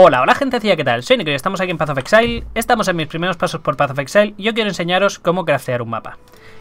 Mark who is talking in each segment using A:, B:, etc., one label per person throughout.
A: Hola, hola gente ¿qué tal? Soy y estamos aquí en Path of Exile, estamos en mis primeros pasos por Path of Exile y yo quiero enseñaros cómo craftear un mapa.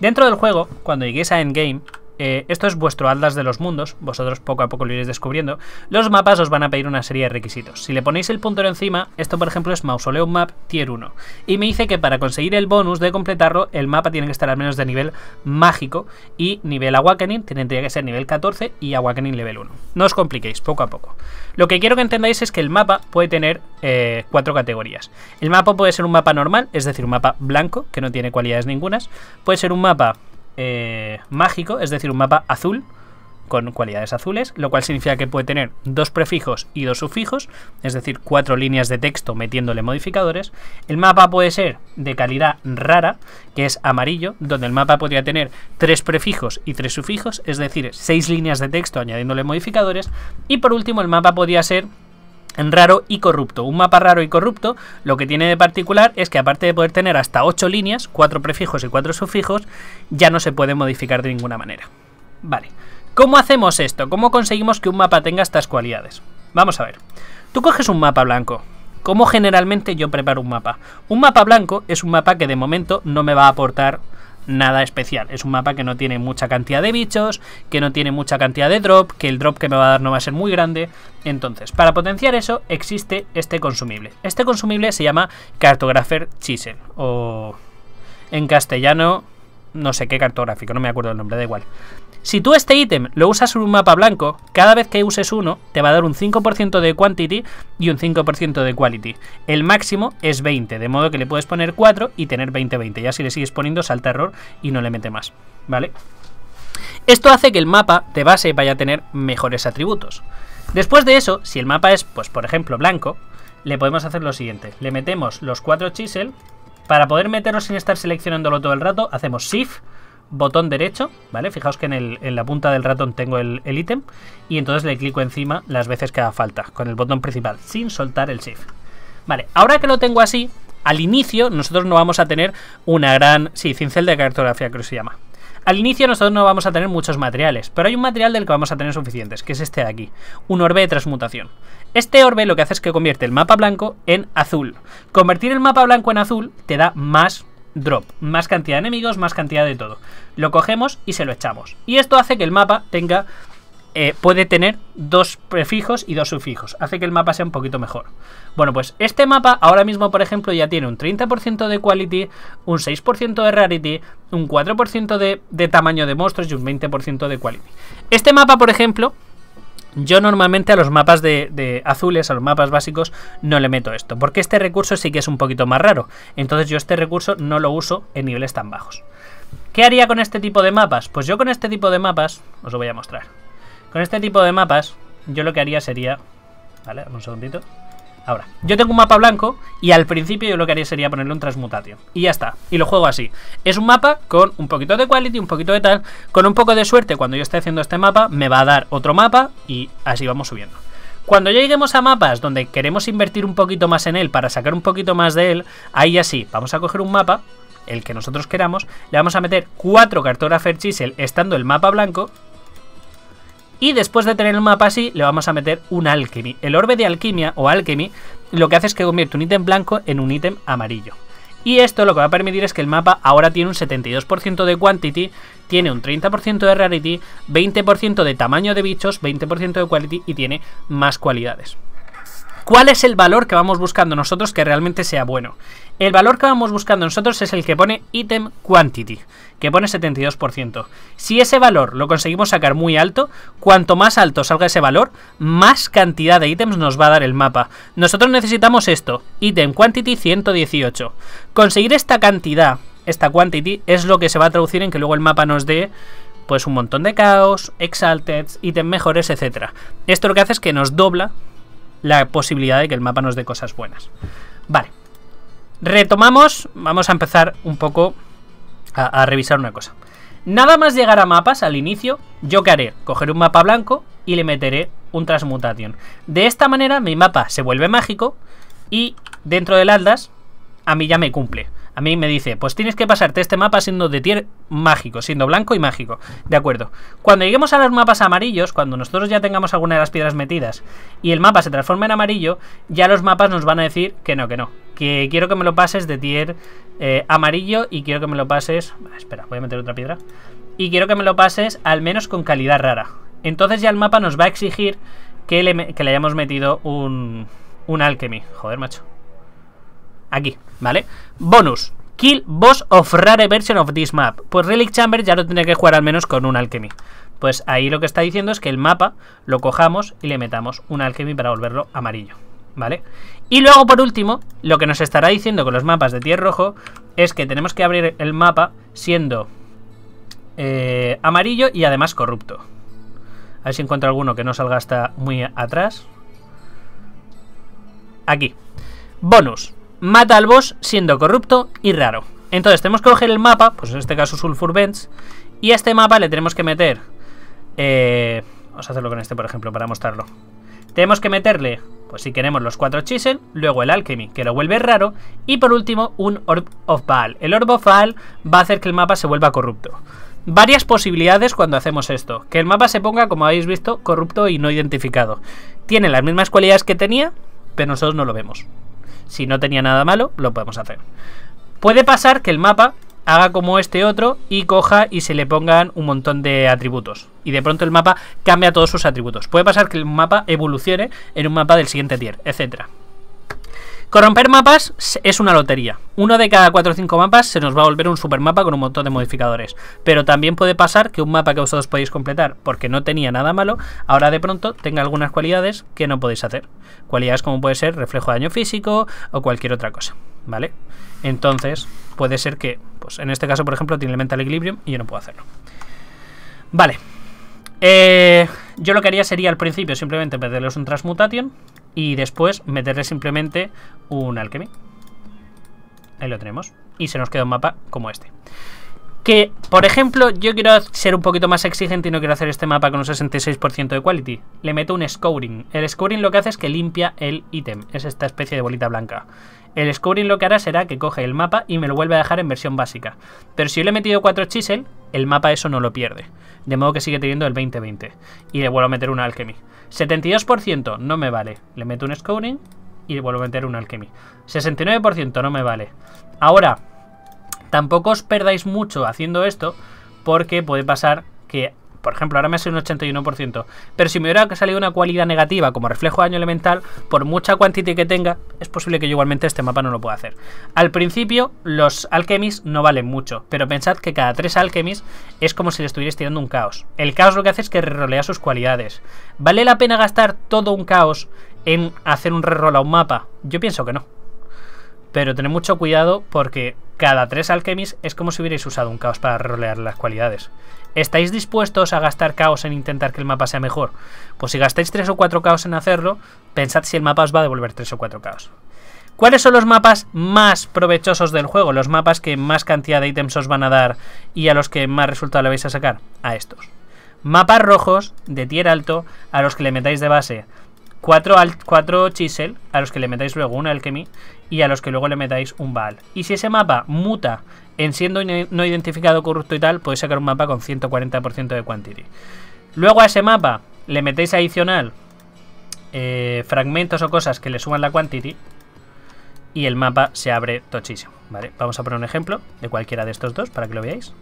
A: Dentro del juego, cuando lleguéis a Endgame, eh, esto es vuestro aldas de los Mundos, vosotros poco a poco lo iréis descubriendo. Los mapas os van a pedir una serie de requisitos. Si le ponéis el puntero encima, esto por ejemplo es Mausoleum Map Tier 1. Y me dice que para conseguir el bonus de completarlo, el mapa tiene que estar al menos de nivel mágico y nivel Awakening tendría que ser nivel 14 y Awakening Level 1. No os compliquéis, poco a poco. Lo que quiero que entendáis es que el mapa puede tener eh, cuatro categorías. El mapa puede ser un mapa normal, es decir, un mapa blanco, que no tiene cualidades ningunas. Puede ser un mapa eh, mágico, es decir, un mapa azul con cualidades azules, lo cual significa que puede tener dos prefijos y dos sufijos, es decir, cuatro líneas de texto metiéndole modificadores. El mapa puede ser de calidad rara, que es amarillo, donde el mapa podría tener tres prefijos y tres sufijos, es decir, seis líneas de texto añadiéndole modificadores. Y por último, el mapa podría ser raro y corrupto. Un mapa raro y corrupto lo que tiene de particular es que aparte de poder tener hasta 8 líneas, 4 prefijos y 4 sufijos, ya no se puede modificar de ninguna manera. Vale, ¿cómo hacemos esto? ¿Cómo conseguimos que un mapa tenga estas cualidades? Vamos a ver. Tú coges un mapa blanco. ¿Cómo generalmente yo preparo un mapa? Un mapa blanco es un mapa que de momento no me va a aportar nada especial. Es un mapa que no tiene mucha cantidad de bichos, que no tiene mucha cantidad de drop, que el drop que me va a dar no va a ser muy grande. Entonces, para potenciar eso existe este consumible. Este consumible se llama Cartographer Chisel o en castellano no sé qué cartográfico, no me acuerdo el nombre, da igual. Si tú este ítem lo usas en un mapa blanco, cada vez que uses uno, te va a dar un 5% de quantity y un 5% de quality. El máximo es 20, de modo que le puedes poner 4 y tener 20-20. Ya si le sigues poniendo, salta error y no le mete más, ¿vale? Esto hace que el mapa de base vaya a tener mejores atributos. Después de eso, si el mapa es, pues por ejemplo, blanco, le podemos hacer lo siguiente. Le metemos los 4 chisel para poder meterlo sin estar seleccionándolo todo el rato, hacemos Shift, botón derecho, ¿vale? Fijaos que en, la punta del ratón tengo el ítem y entonces le clico encima las veces que haga falta, con el botón principal, sin soltar el Shift. Vale, ahora que lo tengo así, al inicio nosotros no vamos a tener una gran... Sí, cincel de cartografía creo que se llama. Al inicio nosotros no vamos a tener muchos materiales, pero hay un material del que vamos a tener suficientes, que es este de aquí, un orbe de transmutación. Este orbe lo que hace es que convierte el mapa blanco en azul. Convertir el mapa blanco en azul te da más drop, más cantidad de enemigos, más cantidad de todo. Lo cogemos y se lo echamos. Y esto hace que el mapa tenga... Eh, puede tener dos prefijos y dos sufijos. Hace que el mapa sea un poquito mejor. Bueno, pues este mapa ahora mismo, por ejemplo, ya tiene un 30% de quality, un 6% de rarity, un 4% de, de tamaño de monstruos y un 20% de quality. Este mapa, por ejemplo, yo normalmente a los mapas de, de, azules, a los mapas básicos, no le meto esto, porque este recurso sí que es un poquito más raro. Entonces yo este recurso no lo uso en niveles tan bajos. ¿Qué haría con este tipo de mapas? Pues yo con este tipo de mapas, os lo voy a mostrar. Con este tipo de mapas, yo lo que haría sería... Vale, un segundito. Ahora, yo tengo un mapa blanco y al principio yo lo que haría sería ponerle un transmutatio. Y ya está. Y lo juego así. Es un mapa con un poquito de quality, un poquito de tal. Con un poco de suerte, cuando yo esté haciendo este mapa, me va a dar otro mapa y así vamos subiendo. Cuando ya lleguemos a mapas donde queremos invertir un poquito más en él para sacar un poquito más de él, ahí así vamos a coger un mapa, el que nosotros queramos, le vamos a meter cuatro cartógrafos chisel estando el mapa blanco y después de tener un mapa así, le vamos a meter un alchemy. El orbe de alquimia o alchemy lo que hace es que convierte un ítem blanco en un ítem amarillo. Y esto lo que va a permitir es que el mapa ahora tiene un 72% de quantity, tiene un 30% de rarity, 20% de tamaño de bichos, 20% de quality y tiene más cualidades. ¿Cuál es el valor que vamos buscando nosotros que realmente sea bueno? El valor que vamos buscando nosotros es el que pone item quantity, que pone 72%. Si ese valor lo conseguimos sacar muy alto, cuanto más alto salga ese valor, más cantidad de ítems nos va a dar el mapa. Nosotros necesitamos esto, item quantity 118. Conseguir esta cantidad, esta quantity, es lo que se va a traducir en que luego el mapa nos dé pues un montón de caos, exalted, ítems mejores, etc. Esto lo que hace es que nos dobla la posibilidad de que el mapa nos dé cosas buenas. Vale. Retomamos, vamos a empezar un poco a, revisar una cosa. Nada más llegar a mapas al inicio, yo que haré, cogeré un mapa blanco y le meteré un Transmutation. De esta manera mi mapa se vuelve mágico y dentro del aldas a mí ya me cumple. A mí me dice, pues tienes que pasarte este mapa siendo de tier mágico, siendo blanco y mágico. De acuerdo. Cuando lleguemos a los mapas amarillos, cuando nosotros ya tengamos alguna de las piedras metidas y el mapa se transforma en amarillo, ya los mapas nos van a decir que no, que no. Que quiero que me lo pases de tier eh, amarillo y quiero que me lo pases... Ah, espera, voy a meter otra piedra. Y quiero que me lo pases al menos con calidad rara. Entonces ya el mapa nos va a exigir que le, hayamos metido un, un alchemy. Joder, macho. Aquí, ¿vale? Bonus. Kill boss of rare version of this map. Pues Relic Chamber ya lo tiene que jugar al menos con un Alchemy. Pues ahí lo que está diciendo es que el mapa lo cojamos y le metamos un Alchemy para volverlo amarillo. ¿Vale? Y luego, por último, lo que nos estará diciendo con los mapas de tier rojo es que tenemos que abrir el mapa siendo eh, amarillo y además corrupto. A ver si encuentro alguno que no salga hasta muy atrás. Aquí. Bonus mata al boss siendo corrupto y raro. Entonces tenemos que coger el mapa, pues en este caso Sulfur Bench, y a este mapa le tenemos que meter... Eh, vamos a hacerlo con este, por ejemplo, para mostrarlo. Tenemos que meterle, pues si queremos, los cuatro chisel, luego el alchemy, que lo vuelve raro, y por último un Orb of Baal. El Orb of Baal va a hacer que el mapa se vuelva corrupto. Varias posibilidades cuando hacemos esto. Que el mapa se ponga, como habéis visto, corrupto y no identificado. Tiene las mismas cualidades que tenía, pero nosotros no lo vemos. Si no tenía nada malo, lo podemos hacer. Puede pasar que el mapa haga como este otro y coja y se le pongan un montón de atributos. Y de pronto el mapa cambia todos sus atributos. Puede pasar que el mapa evolucione en un mapa del siguiente tier, etcétera. Corromper mapas es una lotería. Uno de cada 4 o 5 mapas se nos va a volver un super mapa con un montón de modificadores. Pero también puede pasar que un mapa que vosotros podéis completar porque no tenía nada malo, ahora de pronto tenga algunas cualidades que no podéis hacer. Cualidades como puede ser reflejo de daño físico o cualquier otra cosa. ¿Vale? Entonces, puede ser que, pues en este caso, por ejemplo, tiene mental equilibrio y yo no puedo hacerlo. Vale. Eh, yo lo que haría sería al principio simplemente pedirles un Transmutation, y después meterle simplemente un alchemy. Ahí lo tenemos. Y se nos queda un mapa como este. Que, por ejemplo, yo quiero ser un poquito más exigente y no quiero hacer este mapa con un 66% de quality. Le meto un scouring. El scouring lo que hace es que limpia el ítem. Es esta especie de bolita blanca. El scouring lo que hará será que coge el mapa y me lo vuelve a dejar en versión básica. Pero si yo le he metido 4 chisel, el mapa eso no lo pierde. De modo que sigue teniendo el 20-20. Y le vuelvo a meter una alchemy. 72% no me vale. Le meto un scouting y le vuelvo a meter un alchemy. 69% no me vale. Ahora, tampoco os perdáis mucho haciendo esto porque puede pasar que por ejemplo, ahora me salido un 81%. Pero si me hubiera salido una cualidad negativa como reflejo de daño elemental, por mucha quantity que tenga, es posible que yo igualmente este mapa no lo pueda hacer. Al principio, los alchemis no valen mucho, pero pensad que cada tres alchemis es como si le estuvierais tirando un caos. El caos lo que hace es que rerolea sus cualidades. ¿Vale la pena gastar todo un caos en hacer un reroll a un mapa? Yo pienso que no. Pero tened mucho cuidado porque cada tres alchemis es como si hubierais usado un caos para rolear las cualidades. ¿Estáis dispuestos a gastar caos en intentar que el mapa sea mejor? Pues si gastáis tres o cuatro caos en hacerlo, pensad si el mapa os va a devolver 3 o 4 caos. ¿Cuáles son los mapas más provechosos del juego? Los mapas que más cantidad de ítems os van a dar y a los que más resultado le vais a sacar. A estos. Mapas rojos de tier alto a los que le metáis de base 4 chisel, a los que le metáis luego un alchemy y a los que luego le metáis un Baal. Y si ese mapa muta en siendo no identificado corrupto y tal, podéis sacar un mapa con 140% de quantity. Luego a ese mapa le metéis adicional eh, fragmentos o cosas que le suman la quantity y el mapa se abre tochísimo. ¿vale? Vamos a poner un ejemplo de cualquiera de estos dos para que lo veáis.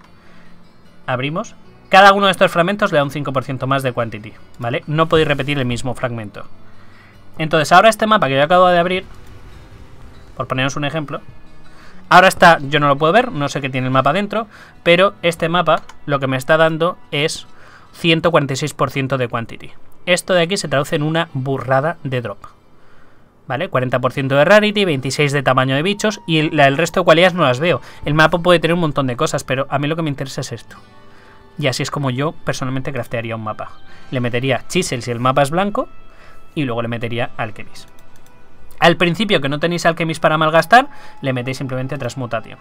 A: Abrimos. Cada uno de estos fragmentos le da un 5% más de quantity, ¿vale? No podéis repetir el mismo fragmento. Entonces ahora este mapa que yo acabo de abrir por poneros un ejemplo. Ahora está, yo no lo puedo ver, no sé qué tiene el mapa dentro, pero este mapa lo que me está dando es 146% de quantity. Esto de aquí se traduce en una burrada de drop. ¿Vale? 40% de rarity, 26% de tamaño de bichos y el, resto de cualidades no las veo. El mapa puede tener un montón de cosas, pero a mí lo que me interesa es esto. Y así es como yo personalmente craftearía un mapa. Le metería chisel si el mapa es blanco y luego le metería alquemis. Al principio que no tenéis alquemis para malgastar, le metéis simplemente transmutación.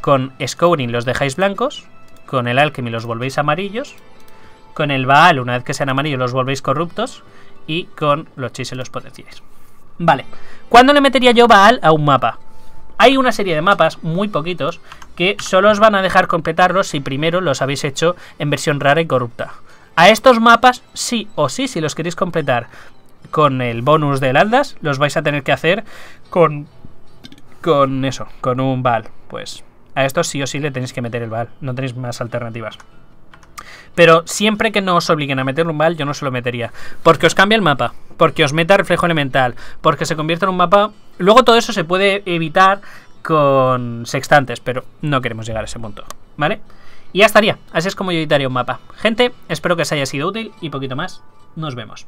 A: Con Scouring los dejáis blancos, con el alquemy los volvéis amarillos, con el Baal una vez que sean amarillos los volvéis corruptos y con los chiselos los potenciáis. Vale, ¿cuándo le metería yo Baal a un mapa? Hay una serie de mapas, muy poquitos, que solo os van a dejar completarlos si primero los habéis hecho en versión rara y corrupta. A estos mapas sí o sí, si los queréis completar con el bonus del aldas, los vais a tener que hacer con, con eso, con un bal, Pues a esto sí o sí le tenéis que meter el bal, no tenéis más alternativas. Pero siempre que no os obliguen a meter un bal, yo no se lo metería. Porque os cambia el mapa, porque os meta reflejo elemental, porque se convierte en un mapa... Luego todo eso se puede evitar con sextantes, pero no queremos llegar a ese punto, ¿vale? Y ya estaría, así es como yo editaría un mapa. Gente, espero que os haya sido útil y poquito más. Nos vemos.